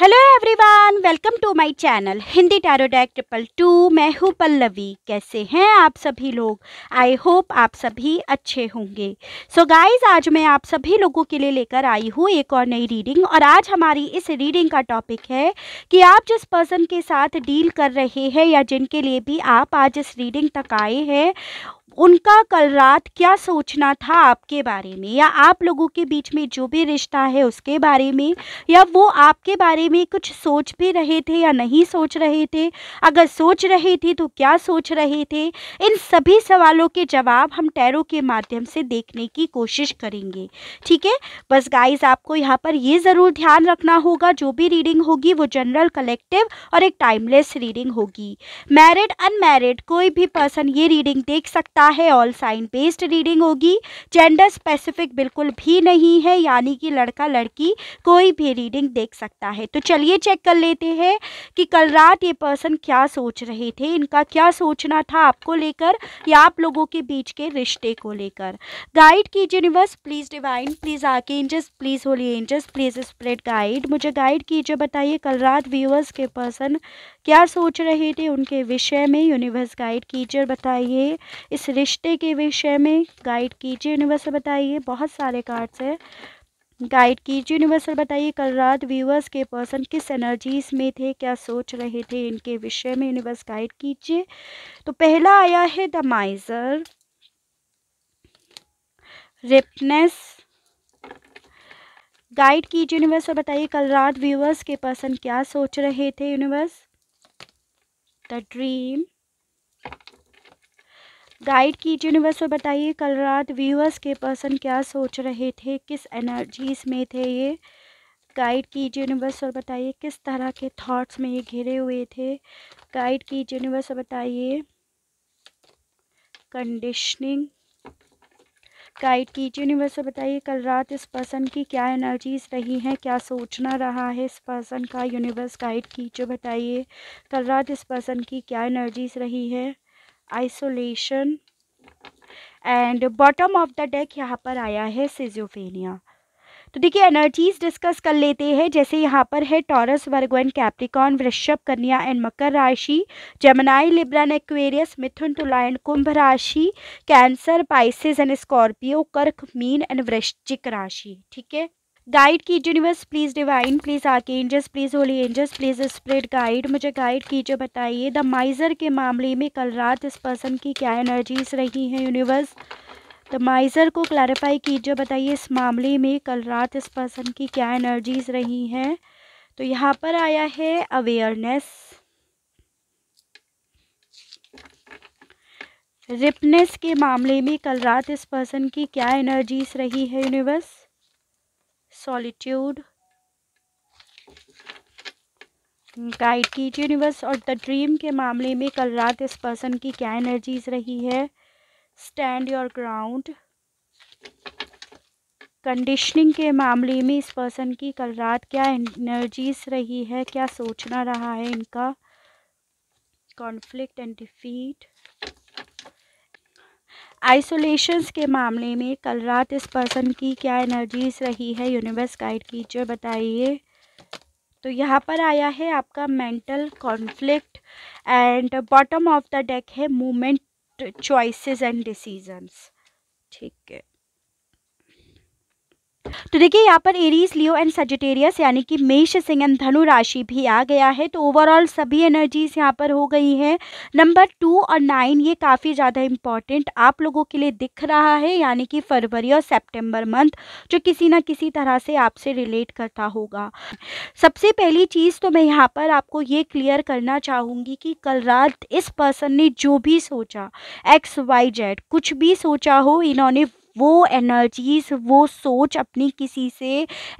hello everyone welcome to my channel Hindi tarot triple two मैं हूँ पल्लवी कैसे हैं आप सभी लोग आई होप आप सभी अच्छे होंगे सो so गाइस आज मैं आप सभी लोगों के लिए लेकर आई हूँ एक और नई रीडिंग और आज हमारी इस रीडिंग का टॉपिक है कि आप जिस पर्सन के साथ डील कर रहे हैं या जिनके लिए भी आप आज इस रीडिंग तक आए हैं उनका कल रात क्या सोचना था आपके बारे में या आप लोगों के बीच में जो भी रिश्ता है उसके बारे में या वो आपके बारे में कुछ सोच भी रहे थे या नहीं सोच रहे थे अगर सोच रहे थे तो क्या सोच रहे थे इन सभी सवालों के जवाब हम टैरो के माध्यम से देखने की कोशिश करेंगे ठीक है बस गाइस आपको यहाँ पर ये ज़रूर ध्यान रखना होगा जो भी रीडिंग होगी वो जनरल कलेक्टिव और एक टाइमलेस रीडिंग होगी मैरिड अनमैरिड कोई भी पर्सन ये रीडिंग देख सकता सकता है ऑल साइन बेस्ड रीडिंग होगी जेंडर स्पेसिफिक बिल्कुल भी नहीं है यानी कि लड़का लड़की कोई भी रीडिंग देख सकता है तो चलिए चेक कर लेते हैं कि कल रात ये पर्सन क्या सोच रहे थे इनका क्या सोचना था आपको लेकर या आप लोगों के बीच के रिश्ते को लेकर गाइड कीजिए यूनिवर्स प्लीज़ डिवाइन प्लीज़ आके angels please holy angels please spread guide मुझे गाइड कीजिए बताइए कल रात व्यूअर्स के पर्सन क्या सोच रहे थे उनके विषय में यूनिवर्स गाइड कीजिए बताइए इस रिश्ते के विषय में गाइड कीजिए यूनिवर्स बताइए बहुत सारे कार्ड्स हैं गाइड कीजिए यूनिवर्सल बताइए कल रात व्यूअर्स के पर्सन किस एनर्जीज में थे क्या सोच रहे थे इनके विषय में यूनिवर्स गाइड कीजिए तो पहला आया है द माइजर रिपनेस गाइड कीजिए यूनिवर्स और बताइए कल रात व्यूअर्स के पर्सन क्या सोच रहे थे यूनिवर्स ड्रीम गाइड कीजिए यूनिवर्स और बताइए कल रात व्यूअर्स के पर्सन क्या सोच रहे थे किस एनर्जीज में थे ये गाइड कीजिए यूनिवर्स और बताइए किस तरह के थॉट्स में ये घिरे हुए थे गाइड कीजिए यूनिवर्स और बताइए कंडीशनिंग गाइड कीजिए यूनिवर्स बताइए कल रात इस पर्सन की क्या एनर्जीज रही हैं क्या सोचना रहा है इस पर्सन का यूनिवर्स गाइड कीजिए बताइए कल रात इस पर्सन की क्या एनर्जीज रही है isolation and bottom of the deck यहाँ पर आया है सिजोफेनिया तो देखिए एनर्जीज डिस्कस कर लेते हैं जैसे यहाँ पर है टॉरस वर्गो एंड कैप्रिकॉन वृषभ कन्या एंड मकर राशि जमनाई लिब्रन एक्वेरियस मिथुन तुला एंड कुंभ राशि Cancer Pisces and Scorpio Kark Meen and Vrishchik राशि ठीक है गाइड कीजिए यूनिवर्स प्लीज़ डिवाइन प्लीज़ आके angels please holy angels please spread guide मुझे गाइड कीजिए बताइए द माइज़र के मामले में कल रात इस पर्सन की क्या एनर्जीज रही हैं यूनिवर्स तो माइज़र को क्लैरिफाई कीजिए बताइए इस मामले में कल रात इस पर्सन की क्या एनर्जीज़ रही हैं तो यहाँ पर आया है अवेयरनेस रिपनेस के मामले में कल रात इस पर्सन की क्या एनर्जीज रही है यूनिवर्स सॉलिट्यूड गाइड कीजिए यूनिवर्स और द ड्रीम के मामले में कल रात इस पर्सन की क्या एनर्जीज रही है स्टैंड योर ग्राउंड कंडीशनिंग के मामले में इस पर्सन की कल रात क्या एनर्जीज रही है क्या सोचना रहा है इनका कॉन्फ्लिक्ट एंड डिफीट आइसोलेशंस के मामले में कल रात इस पर्सन की क्या एनर्जीज रही है यूनिवर्स गाइड कीजिए बताइए तो यहाँ पर आया है आपका mental conflict and bottom of the deck है मूवमेंट choices and decisions ठीक है तो देखिए यहाँ पर एरीज लियो एंड सजिटेरियस यानी कि मेष सिंह एंड धनु राशि भी आ गया है तो ओवरऑल सभी एनर्जीज यहाँ पर हो गई हैं नंबर टू और नाइन ये काफ़ी ज़्यादा इम्पॉर्टेंट आप लोगों के लिए दिख रहा है यानी कि फरवरी और सेप्टेम्बर मंथ जो किसी ना किसी तरह से आपसे रिलेट करता होगा सबसे पहली चीज़ तो मैं यहाँ पर आपको ये क्लियर करना चाहूँगी कि कल रात इस पर्सन ने जो भी सोचा एक्स वाई जेड कुछ भी सोचा हो इन्होंने वो एनर्जीज वो सोच अपनी किसी से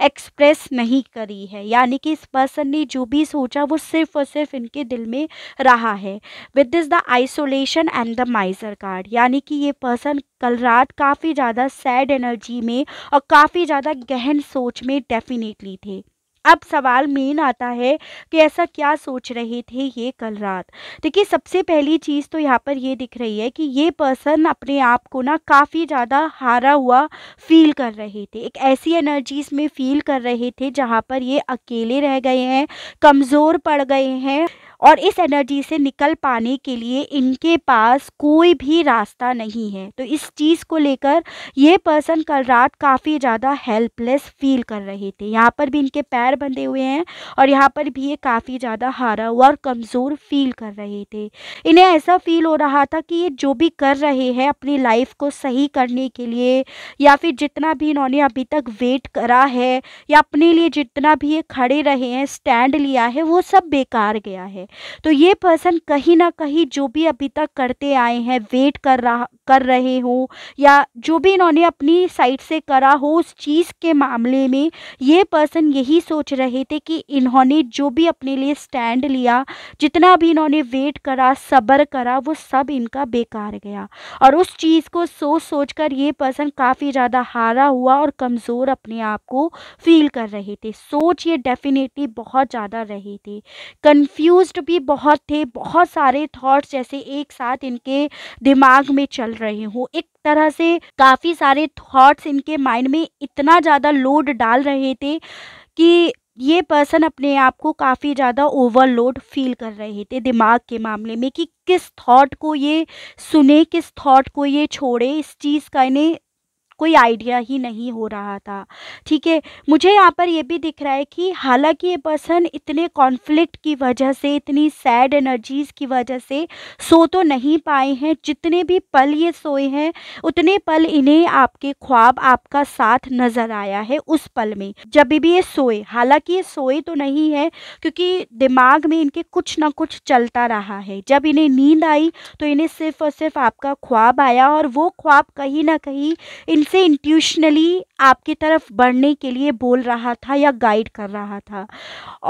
एक्सप्रेस नहीं करी है यानी कि इस पर्सन ने जो भी सोचा वो सिर्फ और सिर्फ इनके दिल में रहा है with this the isolation and the miser card यानी कि ये पर्सन कल रात काफ़ी ज़्यादा सैड एनर्जी में और काफ़ी ज़्यादा गहन सोच में डेफिनेटली थे अब सवाल मेन आता है कि ऐसा क्या सोच रहे थे ये कल रात देखिए सबसे पहली चीज़ तो यहाँ पर ये दिख रही है कि ये पर्सन अपने आप को ना काफ़ी ज़्यादा हारा हुआ फील कर रहे थे एक ऐसी एनर्जीज में फील कर रहे थे जहाँ पर ये अकेले रह गए हैं कमज़ोर पड़ गए हैं और इस एनर्जी से निकल पाने के लिए इनके पास कोई भी रास्ता नहीं है तो इस चीज़ को लेकर ये पर्सन कल रात काफ़ी ज़्यादा हेल्पलेस फील कर रहे थे यहाँ पर भी इनके पैर बंधे हुए हैं और यहाँ पर भी ये काफ़ी ज़्यादा हारा हुआ और कमज़ोर फील कर रहे थे इन्हें ऐसा फील हो रहा था कि ये जो भी कर रहे हैं अपनी लाइफ को सही करने के लिए या फिर जितना भी इन्होंने अभी तक वेट करा है या अपने लिए जितना भी ये खड़े रहे हैं स्टैंड लिया है वो सब बेकार गया है तो ये पर्सन कहीं ना कहीं जो भी अभी तक करते आए हैं वेट कर रहा कर रहे हो या जो भी इन्होंने अपनी साइड से करा हो उस चीज़ के मामले में ये पर्सन यही सोच रहे थे कि इन्होंने जो भी अपने लिए स्टैंड लिया जितना भी इन्होंने वेट करा सब्र करा वो सब इनका बेकार गया और उस चीज़ को सोच सोच कर ये पर्सन काफ़ी ज़्यादा हारा हुआ और कमज़ोर अपने आप को फील कर रहे थे सोच ये डेफिनेटली बहुत ज़्यादा रही थी कन्फ्यूज मस्ट भी बहुत थे बहुत सारे थॉट्स जैसे एक साथ इनके दिमाग में चल रहे हों एक तरह से काफ़ी सारे थॉट्स इनके माइंड में इतना ज़्यादा लोड डाल रहे थे कि ये पर्सन अपने आप को काफ़ी ज़्यादा ओवरलोड फील कर रहे थे दिमाग के मामले में कि किस थॉट को ये सुने किस थॉट को ये छोड़े इस चीज़ का इन्हें कोई आइडिया ही नहीं हो रहा था ठीक है मुझे यहाँ पर यह भी दिख रहा है कि हालांकि ये पर्सन इतने कॉन्फ्लिक्ट की वजह से इतनी सैड एनर्जीज़ की वजह से सो तो नहीं पाए हैं जितने भी पल ये सोए हैं उतने पल इन्हें आपके ख्वाब आपका साथ नज़र आया है उस पल में जब भी ये सोए हालांकि ये सोए तो नहीं है क्योंकि दिमाग में इनके कुछ ना कुछ चलता रहा है जब इन्हें नींद आई तो इन्हें सिर्फ और सिर्फ आपका ख्वाब आया और वो ख्वाब कहीं ना कहीं इन से इंट्यूशनली आपकी तरफ बढ़ने के लिए बोल रहा था या गाइड कर रहा था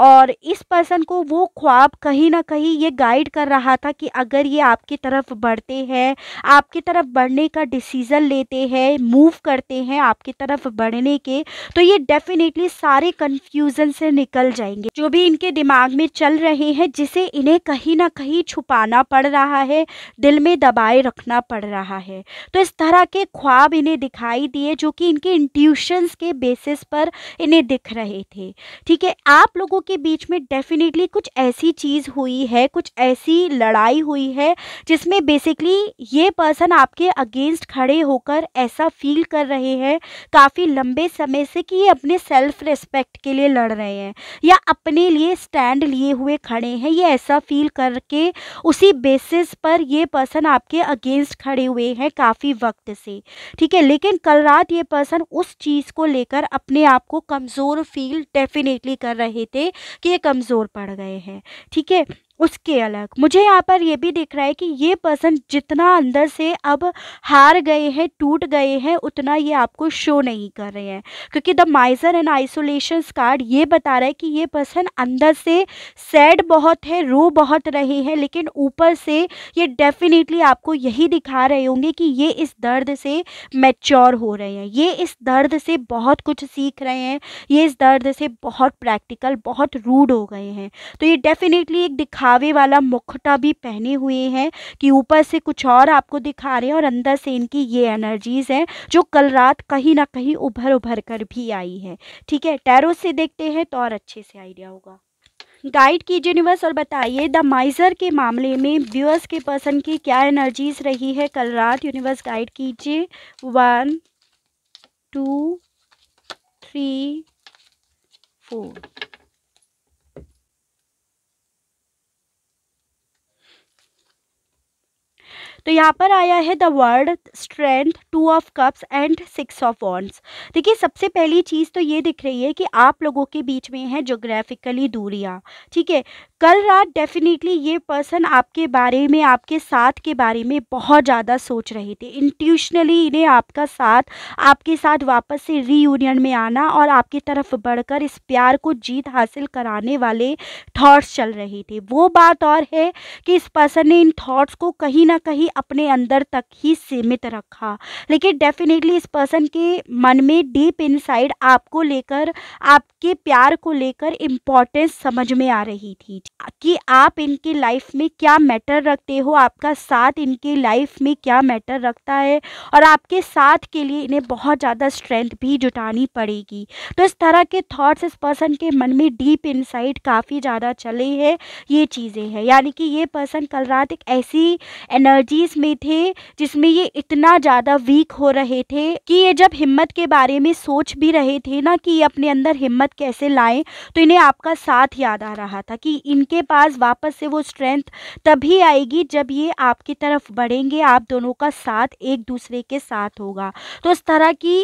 और इस पर्सन को वो ख्वाब कहीं ना कहीं ये गाइड कर रहा था कि अगर ये आपकी तरफ बढ़ते हैं आपकी तरफ बढ़ने का डिसीज़न लेते हैं मूव करते हैं आपकी तरफ बढ़ने के तो ये डेफिनेटली सारे कन्फ्यूज़न से निकल जाएंगे जो भी इनके दिमाग में चल रहे हैं जिसे इन्हें कहीं ना कहीं छुपाना पड़ रहा है दिल में दबाए रखना पड़ रहा है तो इस तरह के ख्वाब इन्हें दिखा दिखाई दिए जो कि इनके इंट्यूशंस के बेसिस पर इन्हें दिख रहे थे ठीक है आप लोगों के बीच में डेफिनेटली कुछ ऐसी चीज़ हुई है कुछ ऐसी लड़ाई हुई है जिसमें बेसिकली ये पर्सन आपके अगेंस्ट खड़े होकर ऐसा फील कर रहे हैं काफ़ी लंबे समय से कि ये अपने सेल्फ रिस्पेक्ट के लिए लड़ रहे हैं या अपने लिए स्टैंड लिए हुए खड़े हैं ये ऐसा फील करके उसी बेसिस पर ये पर्सन आपके अगेंस्ट खड़े हुए हैं काफ़ी वक्त से ठीक है लेकिन लेकिन कल रात ये पर्सन उस चीज़ को लेकर अपने आप को कमज़ोर फील डेफिनेटली कर रहे थे कि ये कमज़ोर पड़ गए हैं ठीक है उसके अलग मुझे यहाँ पर ये भी दिख रहा है कि ये पर्सन जितना अंदर से अब हार गए हैं टूट गए हैं उतना ये आपको शो नहीं कर रहे हैं क्योंकि the miser and isolation card ये बता रहा है कि ये पर्सन अंदर से सैड बहुत है रो बहुत रहे हैं लेकिन ऊपर से ये डेफिनेटली आपको यही दिखा रहे होंगे कि ये इस दर्द से मैच्योर हो रहे हैं ये इस दर्द से बहुत कुछ सीख रहे हैं ये इस दर्द से बहुत प्रैक्टिकल बहुत रूड हो गए हैं तो ये डेफिनेटली एक दिखा दिखावे वाला मुखटा भी पहने हुए हैं कि ऊपर से कुछ और आपको दिखा रहे हैं और अंदर से इनकी ये एनर्जीज़ हैं जो कल रात कहीं ना कहीं उभर उभर कर भी आई है ठीक है टैरो से देखते हैं तो और अच्छे से आइडिया होगा गाइड कीजिए यूनिवर्स और बताइए द माइजर के मामले में व्यूअर्स के पर्सन की क्या एनर्जीज रही है कल रात यूनिवर्स गाइड कीजिए वन टू थ्री फोर तो यहाँ पर आया है the world strength two of cups and six of wands देखिए सबसे पहली चीज़ तो ये दिख रही है कि आप लोगों के बीच में है जोग्राफिकली दूरियाँ ठीक है कल रात डेफिनेटली ये पर्सन आपके बारे में आपके साथ के बारे में बहुत ज़्यादा सोच रहे थे इंट्यूशनली इन्हें आपका साथ आपके साथ वापस से रीयूनियन में आना और आपकी तरफ बढ़कर इस प्यार को जीत हासिल कराने वाले थॉट्स चल रहे थे वो बात और है कि इस पर्सन ने इन थॉट्स को कहीं ना कहीं अपने अंदर तक ही सीमित रखा लेकिन डेफिनेटली इस पर्सन के मन में डीप इनसाइड आपको लेकर आपके प्यार को लेकर इम्पोर्टेंस समझ में आ रही थी कि आप इनकी लाइफ में क्या मैटर रखते हो आपका साथ इनकी लाइफ में क्या मैटर रखता है और आपके साथ के लिए इन्हें बहुत ज़्यादा स्ट्रेंथ भी जुटानी पड़ेगी तो इस तरह के थॉट्स इस पर्सन के मन में डीप इनसाइट काफ़ी ज़्यादा चले हैं ये चीज़ें हैं यानी कि ये पर्सन कल रात एक ऐसी एनर्जीज में थे जिसमें ये इतना ज़्यादा वीक हो रहे थे कि ये जब हिम्मत के बारे में सोच भी रहे थे ना कि ये अपने अंदर हिम्मत कैसे लाएँ तो इन्हें आपका साथ याद आ रहा था कि इनके पास वापस से वो स्ट्रेंथ तभी आएगी जब ये आपकी तरफ बढ़ेंगे आप दोनों का साथ एक दूसरे के साथ होगा तो इस तरह की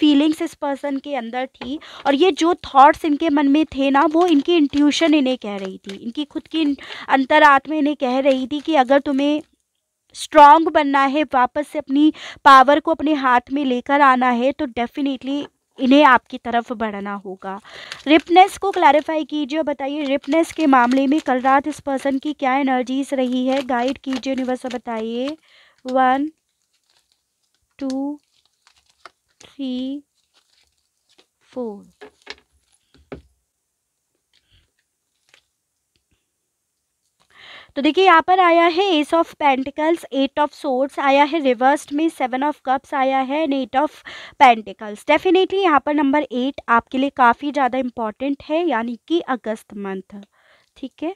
फीलिंग्स इस पर्सन के अंदर थी और ये जो थॉट्स इनके मन में थे ना वो इनकी इंट्यूशन इन्हें कह रही थी इनकी खुद की अंतरात्मा इन्हें कह रही थी कि अगर तुम्हें स्ट्रांग बनना है वापस से अपनी पावर को अपने हाथ में लेकर आना है तो डेफिनेटली इन्हें आपकी तरफ बढ़ना होगा रिपनेस को क्लैरिफाई कीजिए और बताइए रिपनेस के मामले में कल रात इस पर्सन की क्या एनर्जीज रही है गाइड कीजिए यूनिवर्स बताइए वन टू थ्री फोर तो देखिए यहाँ पर आया है ace of pentacles eight of swords आया है रिवर्स्ड में सेवन ऑफ कप्स आया है and eight of pentacles definitely यहाँ पर नंबर एट आपके लिए काफ़ी ज़्यादा इम्पॉर्टेंट है यानी कि अगस्त मंथ ठीक है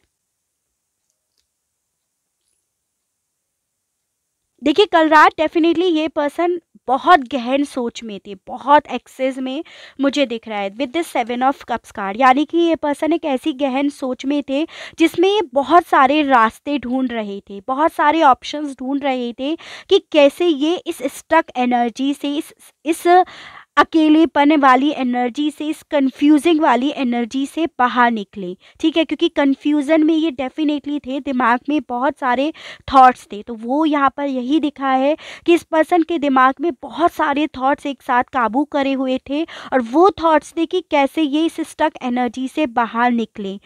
देखिए कल रात डेफिनेटली ये पर्सन बहुत गहन सोच में थे बहुत एक्सेस में मुझे दिख रहा है with this seven of cups card यानी कि ये पर्सन एक ऐसी गहन सोच में थे जिसमें ये बहुत सारे रास्ते ढूंढ रहे थे बहुत सारे ऑप्शंस ढूंढ रहे थे कि कैसे ये इस स्टक एनर्जी से इस इस अकेलेपन वाली एनर्जी से इस कंफ्यूजिंग वाली एनर्जी से बाहर निकले ठीक है क्योंकि कंफ्यूजन में ये डेफिनेटली थे दिमाग में बहुत सारे थॉट्स थे तो वो यहाँ पर यही दिखा है कि इस पर्सन के दिमाग में बहुत सारे थॉट्स एक साथ काबू करे हुए थे और वो थॉट्स थे कि कैसे ये इस स्टक एनर्जी से बाहर निकले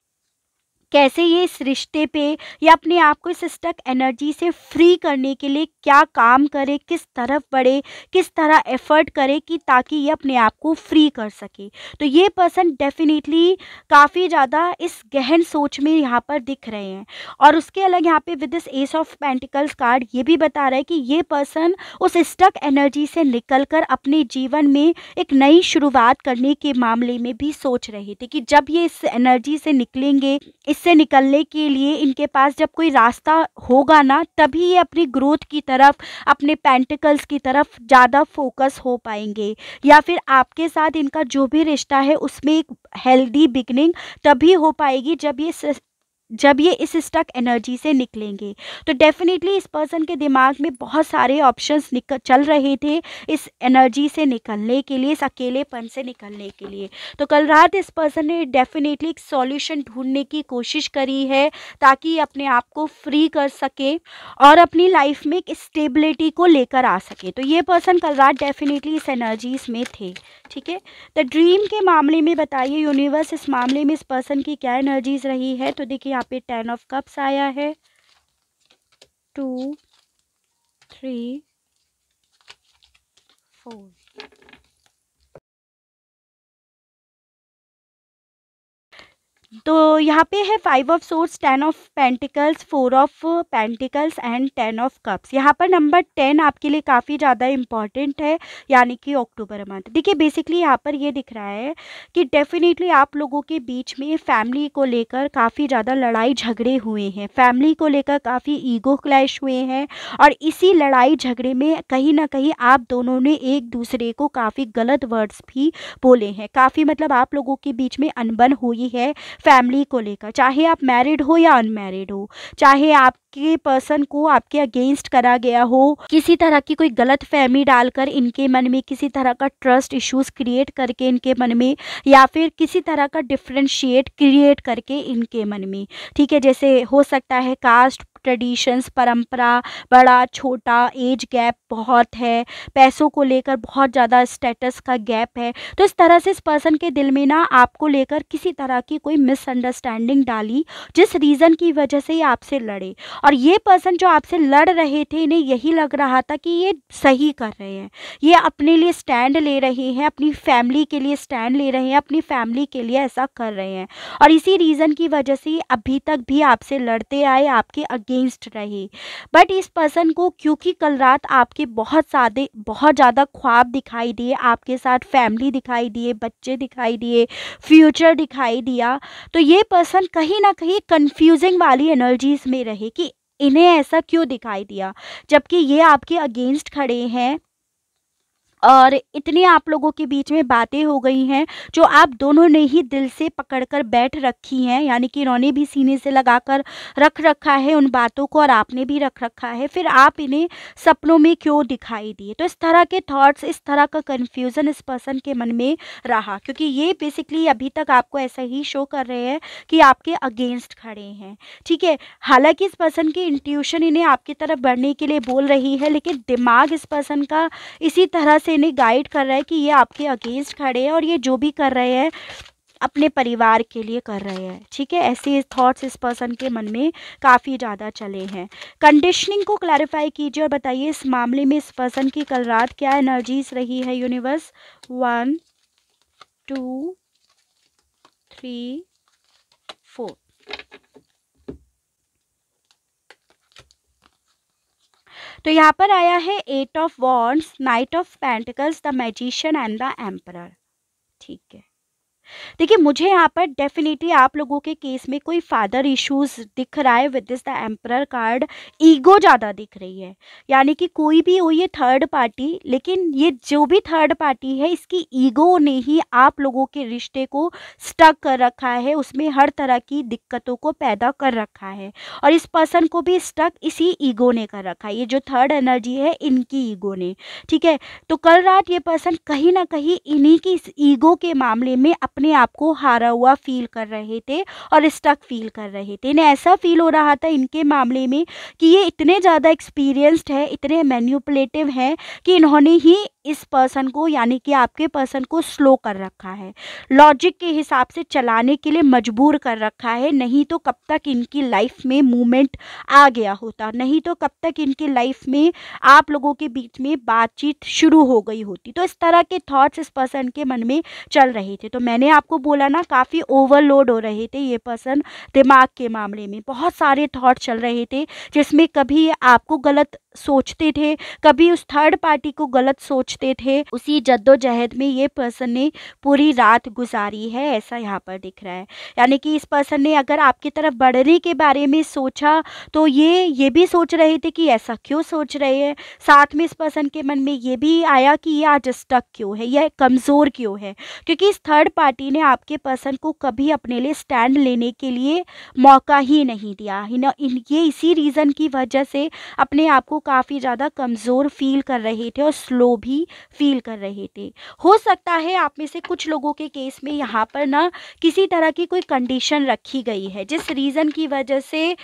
कैसे ये इस रिश्ते पे या अपने आप को इस स्टक एनर्जी से फ्री करने के लिए क्या काम करे किस तरफ बढ़े किस तरह एफर्ट करे कि ताकि ये अपने आप को फ्री कर सके तो ये पर्सन डेफिनेटली काफ़ी ज़्यादा इस गहन सोच में यहाँ पर दिख रहे हैं और उसके अलग यहाँ पे with this ace of pentacles card ये भी बता रहा है कि ये पर्सन उस स्टक एनर्जी से निकल कर अपने जीवन में एक नई शुरुआत करने के मामले में भी सोच रहे थे कि जब ये इस एनर्जी से निकलेंगे इस इससे निकलने के लिए इनके पास जब कोई रास्ता होगा ना तभी ये अपनी ग्रोथ की तरफ अपने पेंटिकल्स की तरफ ज़्यादा फोकस हो पाएंगे या फिर आपके साथ इनका जो भी रिश्ता है उसमें एक हेल्दी बिगनिंग तभी हो पाएगी जब ये जब ये इस स्टक एनर्जी से निकलेंगे तो डेफिनेटली इस पर्सन के दिमाग में बहुत सारे ऑप्शंस निकल चल रहे थे इस एनर्जी से निकलने के लिए इस अकेलेपन से निकलने के लिए तो कल रात इस पर्सन ने डेफिनेटली एक सॉल्यूशन ढूंढने की कोशिश करी है ताकि अपने आप को फ्री कर सके और अपनी लाइफ में एक स्टेबिलिटी को लेकर आ सके तो ये पर्सन कल रात डेफिनेटली इस एनर्जीज में थे ठीक है तो ड्रीम के मामले में बताइए यूनिवर्स इस मामले में इस पर्सन की क्या एनर्जीज रही है तो देखिए यहाँ पे टेन ऑफ कप्स आया है टू थ्री फोर तो यहाँ पे है five of swords ten of pentacles four of pentacles and ten of cups यहाँ पर नंबर टेन आपके लिए काफ़ी ज़्यादा इंपॉर्टेंट है यानी कि अक्टूबर मंथ देखिए बेसिकली यहाँ पर ये दिख रहा है कि डेफिनेटली आप लोगों के बीच में फैमिली को लेकर काफ़ी ज़्यादा लड़ाई झगड़े हुए हैं फैमिली को लेकर काफ़ी ईगो क्लैश हुए हैं और इसी लड़ाई झगड़े में कहीं ना कहीं आप दोनों ने एक दूसरे को काफ़ी गलत वर्ड्स भी बोले हैं काफ़ी मतलब आप लोगों के बीच में अनबन हुई है फैमिली को लेकर चाहे आप मैरिड हो या अनमैरिड हो चाहे आप आपके पर्सन को आपके अगेंस्ट करा गया हो किसी तरह की कोई गलत फहमी डालकर इनके मन में किसी तरह का ट्रस्ट इश्यूज क्रिएट करके इनके मन में या फिर किसी तरह का डिफ्रेंशिएट क्रिएट करके इनके मन में ठीक है जैसे हो सकता है कास्ट ट्रेडिशंस परंपरा बड़ा छोटा एज गैप बहुत है पैसों को लेकर बहुत ज़्यादा स्टेटस का गैप है तो इस तरह से इस पर्सन के दिल में ना आपको लेकर किसी तरह की कोई मिसअंडरस्टैंडिंग डाली जिस रीज़न की वजह से ये आपसे लड़े और ये पर्सन जो आपसे लड़ रहे थे इन्हें यही लग रहा था कि ये सही कर रहे हैं ये अपने लिए स्टैंड ले रहे हैं अपनी फैमिली के लिए स्टैंड ले रहे हैं अपनी फैमिली के लिए ऐसा कर रहे हैं और इसी रीज़न की वजह से अभी तक भी आपसे लड़ते आए आपके अगेंस्ट रहे बट इस पर्सन को क्योंकि कल रात आपके बहुत सादे बहुत ज़्यादा ख्वाब दिखाई दिए आपके साथ फैमिली दिखाई दिए बच्चे दिखाई दिए फ्यूचर दिखाई दिया तो ये पर्सन कहीं ना कहीं कन्फ्यूजिंग वाली एनर्जीज में रहे कि इन्हें ऐसा क्यों दिखाई दिया जबकि ये आपके अगेंस्ट खड़े हैं और इतनी आप लोगों के बीच में बातें हो गई हैं जो आप दोनों ने ही दिल से पकड़कर बैठ रखी हैं यानी कि इन्होंने भी सीने से लगाकर रख रखा है उन बातों को और आपने भी रख रखा है फिर आप इन्हें सपनों में क्यों दिखाई दिए तो इस तरह के थॉट्स इस तरह का कन्फ्यूज़न इस पर्सन के मन में रहा क्योंकि ये बेसिकली अभी तक आपको ऐसा ही शो कर रहे हैं कि आपके अगेंस्ट खड़े हैं ठीक है हालांकि इस पर्सन की इंट्यूशन इन्हें आपकी तरफ बढ़ने के लिए बोल रही है लेकिन दिमाग इस पर्सन का इसी तरह से इन्हें गाइड कर रहा है कि ये आपके अगेंस्ट खड़े हैं और ये जो भी कर रहे हैं अपने परिवार के लिए कर रहे हैं ठीक है ऐसे थॉट्स इस पर्सन के मन में काफ़ी ज़्यादा चले हैं कंडीशनिंग को क्लैरिफाई कीजिए और बताइए इस मामले में इस पर्सन की कल रात क्या एनर्जीज रही है universe one two three four तो यहाँ पर आया है eight of wands knight of pentacles the magician and the emperor ठीक है देखिए मुझे यहाँ पर डेफिनेटली आप लोगों के केस में कोई फादर इश्यूज दिख रहा है with this the emperor card ego ज़्यादा दिख रही है यानी कि कोई भी हो ये थर्ड पार्टी लेकिन ये जो भी थर्ड पार्टी है इसकी ईगो ने ही आप लोगों के रिश्ते को स्टक कर रखा है उसमें हर तरह की दिक्कतों को पैदा कर रखा है और इस पर्सन को भी स्टक इसी ईगो ने कर रखा है ये जो थर्ड एनर्जी है इनकी ईगो ने ठीक है तो कल रात ये पर्सन कहीं ना कहीं इन्हीं की ईगो के मामले में अपने अपने आप को हारा हुआ फील कर रहे थे और स्टक फील कर रहे थे इन्हें ऐसा फील हो रहा था इनके मामले में कि ये इतने ज़्यादा एक्सपीरियंस्ड है इतने मैन्यूपलेटिव हैं कि इन्होंने ही इस पर्सन को यानी कि आपके पर्सन को स्लो कर रखा है लॉजिक के हिसाब से चलाने के लिए मजबूर कर रखा है नहीं तो कब तक इनकी लाइफ में मूवमेंट आ गया होता नहीं तो कब तक इनकी लाइफ में आप लोगों के बीच में बातचीत शुरू हो गई होती तो इस तरह के थॉट्स इस पर्सन के मन में चल रहे थे तो मैंने मैं आपको बोला ना काफ़ी ओवरलोड हो रहे थे ये पर्सन दिमाग के मामले में बहुत सारे थॉट चल रहे थे जिसमें कभी आपको गलत सोचते थे कभी उस थर्ड पार्टी को गलत सोचते थे उसी जद्दोजहद में ये पर्सन ने पूरी रात गुजारी है ऐसा यहाँ पर दिख रहा है यानी कि इस पर्सन ने अगर आपकी तरफ बढ़ने के बारे में सोचा तो ये ये भी सोच रहे थे कि ऐसा क्यों सोच रहे हैं साथ में इस पर्सन के मन में ये भी आया कि ये आज स्टक क्यों है यह कमज़ोर क्यों है क्योंकि इस थर्ड पार्टी ने आपके पर्सन को कभी अपने लिए स्टैंड लेने के लिए मौका ही नहीं दिया ये इसी रीज़न की वजह से अपने आप को काफ़ी ज़्यादा कमज़ोर फील कर रहे थे और स्लो भी फील कर रहे थे हो सकता है आप में से कुछ लोगों के केस में यहाँ पर ना किसी तरह की कोई कंडीशन रखी गई है जिस रीज़न की वजह से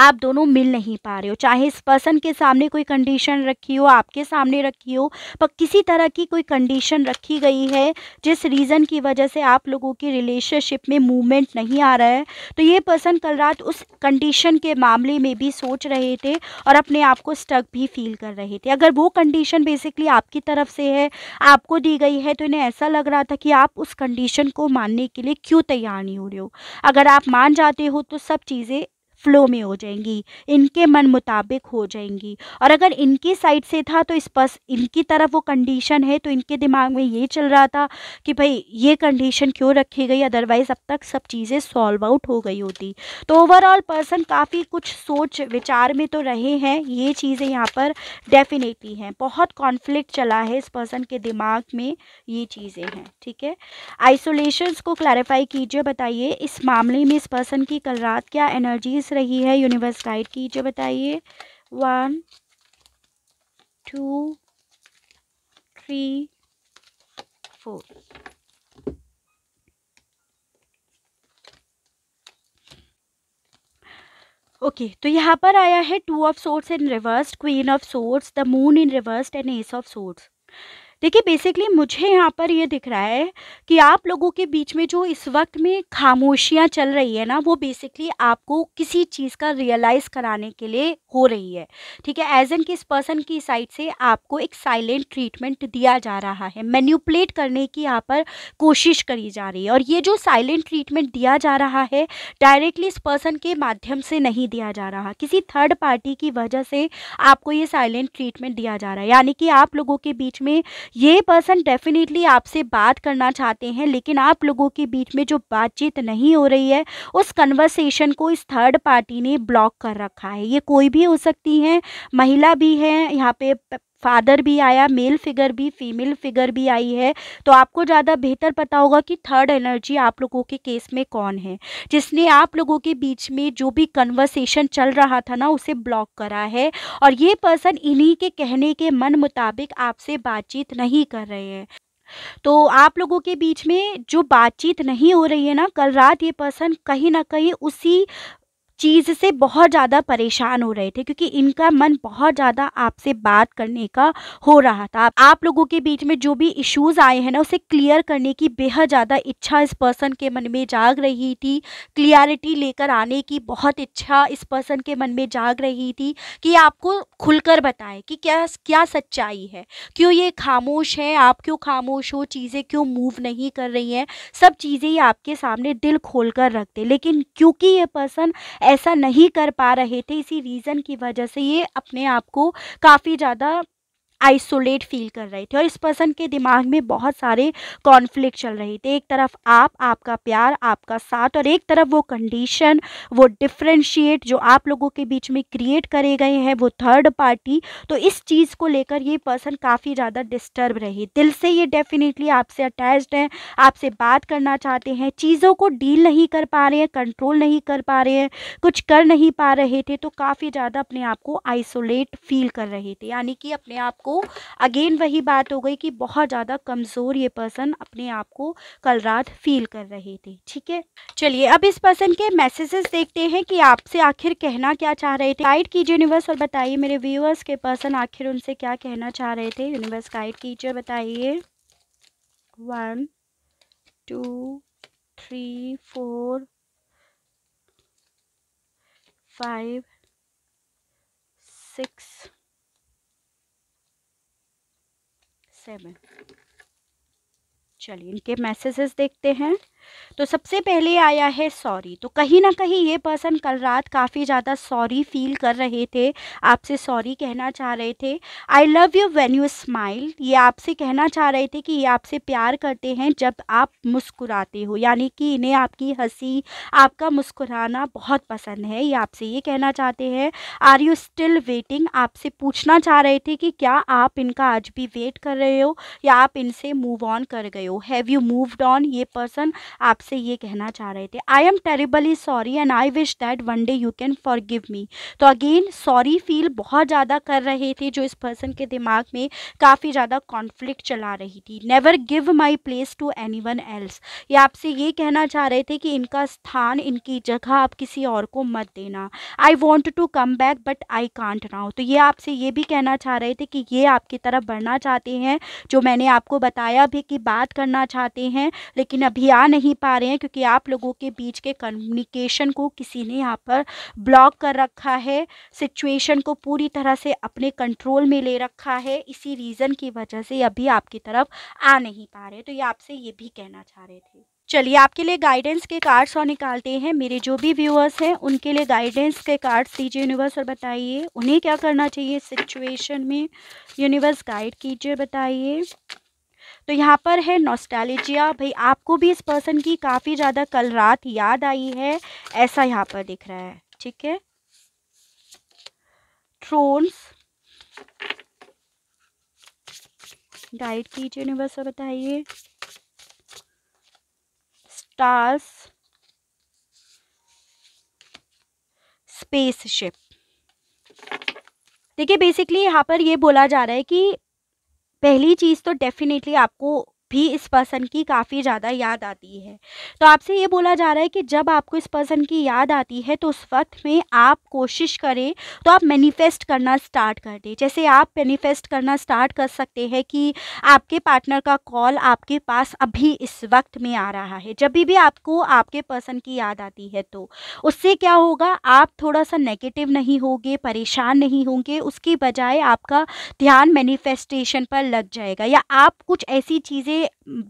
आप दोनों मिल नहीं पा रहे हो चाहे इस पर्सन के सामने कोई कंडीशन रखी हो आपके सामने रखी हो पर किसी तरह की कोई कंडीशन रखी गई है जिस रीज़न की वजह से आप लोगों की रिलेशनशिप में मूवमेंट नहीं आ रहा है तो ये पर्सन कल रात उस कंडीशन के मामले में भी सोच रहे थे और अपने आप को स्टक भी फील कर रहे थे अगर वो कंडीशन बेसिकली आपकी तरफ से है आपको दी गई है तो इन्हें ऐसा लग रहा था कि आप उस कंडीशन को मानने के लिए क्यों तैयार नहीं हो रहे हो अगर आप मान जाते हो तो सब चीज़ें फ्लो में हो जाएंगी इनके मन मुताबिक हो जाएंगी और अगर इनकी साइड से था तो इस स्पष्ट इनकी तरफ वो कंडीशन है तो इनके दिमाग में ये चल रहा था कि भाई ये कंडीशन क्यों रखी गई अदरवाइज़ अब तक सब चीज़ें सॉल्व आउट हो गई होती तो ओवरऑल पर्सन काफ़ी कुछ सोच विचार में तो रहे हैं ये चीज़ें यहाँ पर डेफिनेटली हैं बहुत कॉन्फ्लिक्ट चला है इस पर्सन के दिमाग में ये चीज़ें हैं ठीक है आइसोलेशन को क्लैरिफाई कीजिए बताइए इस मामले में इस पर्सन की कल रात क्या एनर्जीज रही है यूनिवर्स गाइड जो बताइए one two three four okay okay, तो यहाँ पर आया है two of swords in reverse queen of swords the moon in reverse and ace of swords देखिए बेसिकली मुझे यहाँ पर ये दिख रहा है कि आप लोगों के बीच में जो इस वक्त में खामोशियाँ चल रही है ना वो बेसिकली आपको किसी चीज़ का रियलाइज़ कराने के लिए हो रही है ठीक है एज एन किस पर्सन की साइड से आपको एक साइलेंट ट्रीटमेंट दिया जा रहा है मैन्यूपलेट करने की यहाँ पर कोशिश करी जा रही है और ये जो साइलेंट ट्रीटमेंट दिया जा रहा है डायरेक्टली इस पर्सन के माध्यम से नहीं दिया जा रहा किसी थर्ड पार्टी की वजह से आपको ये साइलेंट ट्रीटमेंट दिया जा रहा है यानी कि आप लोगों के बीच में ये पर्सन डेफिनेटली आपसे बात करना चाहते हैं लेकिन आप लोगों के बीच में जो बातचीत नहीं हो रही है उस कन्वर्सेशन को इस थर्ड पार्टी ने ब्लॉक कर रखा है ये कोई भी हो सकती है महिला भी है यहाँ पे फादर भी आया मेल फिगर भी फीमेल फिगर भी आई है तो आपको ज़्यादा बेहतर पता होगा कि थर्ड एनर्जी आप लोगों के केस में कौन है जिसने आप लोगों के बीच में जो भी कन्वर्सेशन चल रहा था ना उसे ब्लॉक करा है और ये पर्सन इन्हीं के कहने के मन मुताबिक आपसे बातचीत नहीं कर रहे हैं तो आप लोगों के बीच में जो बातचीत नहीं हो रही है ना कल रात ये पर्सन कहीं ना कहीं उसी चीज़ से बहुत ज़्यादा परेशान हो रहे थे क्योंकि इनका मन बहुत ज़्यादा आपसे बात करने का हो रहा था आप लोगों के बीच में जो भी इश्यूज़ आए हैं ना उसे क्लियर करने की बेहद ज़्यादा इच्छा इस पर्सन के मन में जाग रही थी क्लियरिटी लेकर आने की बहुत इच्छा इस पर्सन के मन में जाग रही थी कि आपको खुलकर बताएं कि क्या क्या सच्चाई है क्यों ये खामोश है आप क्यों खामोश हो चीज़ें क्यों मूव नहीं कर रही हैं सब चीज़ें ये आपके सामने दिल खोल कर रखते लेकिन क्योंकि ये पर्सन ऐसा नहीं कर पा रहे थे इसी रीज़न की वजह से ये अपने आप को काफ़ी ज़्यादा आइसोलेट फील कर रहे थे और इस पर्सन के दिमाग में बहुत सारे कॉन्फ्लिक्ट चल रहे थे एक तरफ आप आपका प्यार आपका साथ और एक तरफ वो कंडीशन वो डिफ्रेंशिएट जो आप लोगों के बीच में क्रिएट करे गए हैं वो थर्ड पार्टी तो इस चीज़ को लेकर ये पर्सन काफ़ी ज़्यादा डिस्टर्ब रहे दिल से ये डेफिनेटली आपसे अटैच्ड हैं आपसे बात करना चाहते हैं चीज़ों को डील नहीं कर पा रहे हैं कंट्रोल नहीं कर पा रहे हैं कुछ कर नहीं पा रहे थे तो काफ़ी ज़्यादा अपने आप को आइसोलेट फील कर रहे थे यानी कि अपने आप को अगेन वही बात हो गई कि बहुत ज़्यादा कमज़ोर ये पर्सन अपने आप को कल रात फील कर रहे थे ठीक है चलिए अब इस पर्सन के मैसेजेस देखते हैं कि आपसे आखिर कहना क्या चाह रहे थे गाइड कीजिए यूनिवर्स और बताइए मेरे व्यूअर्स के पर्सन आखिर उनसे क्या कहना चाह रहे थे यूनिवर्स गाइड कीजिए बताइए one two three four five six seven चलिए इनके मैसेजेस देखते हैं तो सबसे पहले आया है सॉरी तो कहीं ना कहीं ये पर्सन कल रात काफ़ी ज़्यादा सॉरी फील कर रहे थे आपसे सॉरी कहना चाह रहे थे I love you when you smile ये आपसे कहना चाह रहे थे कि ये आपसे प्यार करते हैं जब आप मुस्कुराते हो यानी कि इन्हें आपकी हंसी आपका मुस्कुराना बहुत पसंद है ये आपसे ये कहना चाहते हैं आर यू स्टिल वेटिंग आपसे पूछना चाह रहे थे कि क्या आप इनका आज भी वेट कर रहे हो या आप इनसे मूव ऑन कर गए हो हैव यू मूव्ड ऑन ये पर्सन आपसे ये कहना चाह रहे थे I am terribly sorry and I wish that one day you can forgive me तो अगेन सॉरी फील बहुत ज़्यादा कर रहे थे जो इस पर्सन के दिमाग में काफ़ी ज़्यादा कॉन्फ्लिक्ट चला रही थी never give my place to anyone else ये आपसे ये कहना चाह रहे थे कि इनका स्थान इनकी जगह आप किसी और को मत देना I want to come back but I can't now तो ये आपसे ये भी कहना चाह रहे थे कि ये आपकी तरफ बढ़ना चाहते हैं जो मैंने आपको बताया भी कि बात करना चाहते हैं लेकिन अभी आ नहीं नहीं पा रहे हैं क्योंकि आप लोगों के बीच के कम्युनिकेशन को किसी ने यहाँ पर ब्लॉक कर रखा है सिचुएशन को पूरी तरह से अपने कंट्रोल में ले रखा है इसी रीज़न की वजह से अभी आपकी तरफ आ नहीं पा रहे तो ये आपसे ये भी कहना चाह रहे थे चलिए आपके लिए गाइडेंस के कार्ड्स और निकालते हैं मेरे जो भी व्यूअर्स हैं उनके लिए गाइडेंस के कार्ड्स दीजिए यूनिवर्स और बताइए उन्हें क्या करना चाहिए सिचुएशन में यूनिवर्स गाइड कीजिए बताइए तो यहाँ पर है नोस्टैलिजिया भाई आपको भी इस पर्सन की काफ़ी ज़्यादा कल रात याद आई है ऐसा यहाँ पर दिख रहा है ठीक है थ्रोन्स गाइड कीजिए यूनिवर्स बताइए स्टार्स स्पेसशिप देखिए बेसिकली यहाँ पर ये बोला जा रहा है कि पहली चीज़ तो डेफिनेटली आपको भी इस पर्सन की काफ़ी ज़्यादा याद आती है तो आपसे ये बोला जा रहा है कि जब आपको इस पर्सन की याद आती है तो उस वक्त में आप कोशिश करें तो आप मैनिफेस्ट करना स्टार्ट कर दें जैसे आप मैनिफेस्ट करना स्टार्ट कर सकते हैं कि आपके पार्टनर का कॉल आपके पास अभी इस वक्त में आ रहा है जब भी आपको आपके पर्सन की याद आती है तो उससे क्या होगा आप थोड़ा सा नेगेटिव नहीं होंगे परेशान नहीं होंगे उसकी बजाय आपका ध्यान मैनिफेस्टेशन पर लग जाएगा या आप कुछ ऐसी चीज़ें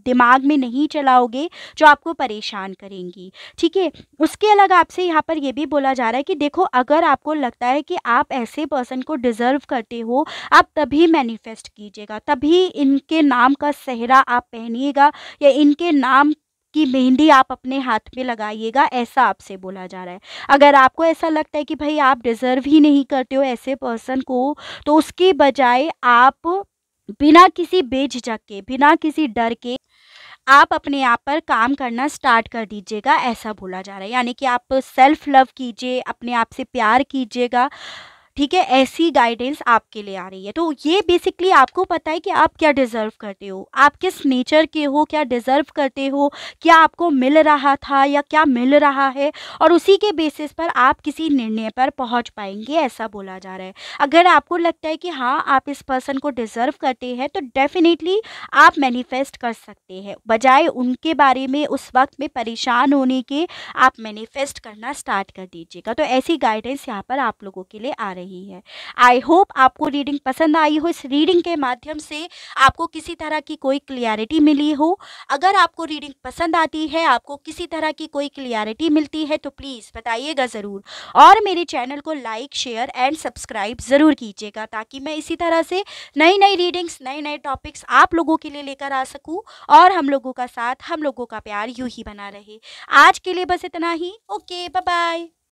दिमाग में नहीं चलाओगे जो आपको परेशान करेंगी ठीक है उसके अलग आपसे यहाँ पर यह भी बोला जा रहा है कि देखो अगर आपको लगता है कि आप ऐसे पर्सन को डिज़र्व करते हो आप तभी मैनिफेस्ट कीजिएगा तभी इनके नाम का सहरा आप पहनिएगा या इनके नाम की मेहंदी आप अपने हाथ में लगाइएगा ऐसा आपसे बोला जा रहा है अगर आपको ऐसा लगता है कि भाई आप डिज़र्व ही नहीं करते हो ऐसे पर्सन को तो उसके बजाय आप बिना किसी बेझिझक के बिना किसी डर के आप अपने आप पर काम करना स्टार्ट कर दीजिएगा ऐसा बोला जा रहा है यानी कि आप सेल्फ लव कीजिए अपने आप से प्यार कीजिएगा ठीक है ऐसी गाइडेंस आपके लिए आ रही है तो ये बेसिकली आपको पता है कि आप क्या डिज़र्व करते हो आप किस नेचर के हो क्या डिज़र्व करते हो क्या आपको मिल रहा था या क्या मिल रहा है और उसी के बेसिस पर आप किसी निर्णय पर पहुंच पाएंगे ऐसा बोला जा रहा है अगर आपको लगता है कि हाँ आप इस पर्सन को डिज़र्व करते हैं तो डेफिनेटली आप मैनिफेस्ट कर सकते हैं बजाय उनके बारे में उस वक्त में परेशान होने के आप मैनिफेस्ट करना स्टार्ट कर दीजिएगा तो ऐसी गाइडेंस यहाँ पर आप लोगों के लिए आ रही है रही है आई होप आपको रीडिंग पसंद आई हो इस रीडिंग के माध्यम से आपको किसी तरह की कोई क्लियरिटी मिली हो अगर आपको रीडिंग पसंद आती है आपको किसी तरह की कोई क्लियरिटी मिलती है तो प्लीज़ बताइएगा ज़रूर और मेरे चैनल को लाइक शेयर एंड सब्सक्राइब ज़रूर कीजिएगा ताकि मैं इसी तरह से नई नई रीडिंग्स नए नए टॉपिक्स आप लोगों के लिए लेकर आ सकूँ और हम लोगों का साथ हम लोगों का प्यार यूँ ही बना रहे आज के लिए बस इतना ही ओके बाय बाय